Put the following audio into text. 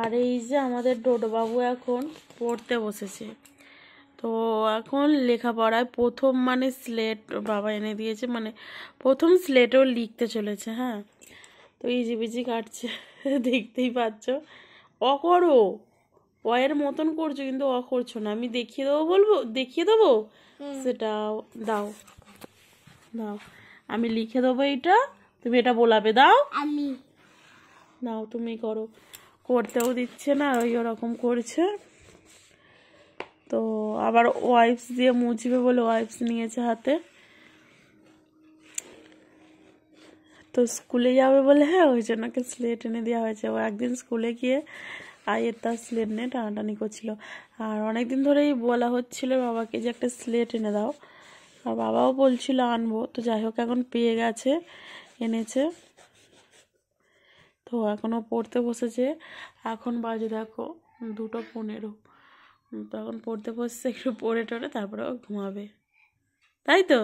আর এই যে আমাদের ডোডবাবু এখন পড়তে বসেছে তো এখন লেখাপড়ায় প্রথম মানে স্লেট বাবা এনে দিয়েছে মানে প্রথম স্লেটও লিখতে চলেছে হ্যাঁ তো বিজি কাটছে দেখতেই পাচ্ছ অ করো অয়ের মতন করছো কিন্তু অ করছো না আমি দেখিয়ে দেবো বলবো দেখিয়ে দেবো সেটা দাও দাও আমি লিখে দেবো এটা তুমি এটা বলাবে দাও আমি দাও তুমি করো করতেও দিচ্ছে না আর ওই ওরকম করছে তো আবার ওয়াইপস দিয়ে মুছবে বলে ওয়াইপস নিয়েছে হাতে তো স্কুলে যাবে বলে হ্যাঁ ওই জন্য ওকে স্লেট এনে দেওয়া হয়েছে ও একদিন স্কুলে গিয়ে আয়ের তার স্লেট নিয়ে টানাটানি করছিল আর অনেকদিন ধরেই বলা হচ্ছিল বাবাকে যে একটা স্লেট এনে দাও আর বাবাও বলছিল আনবো তো যাই হোক এখন পেয়ে গেছে এনেছে তো এখনও পড়তে বসেছে এখন বাজে দেখো দুটো পনেরো তখন পড়তে বসছে একটু পড়ে টরে তারপরে ঘুমাবে তাই তো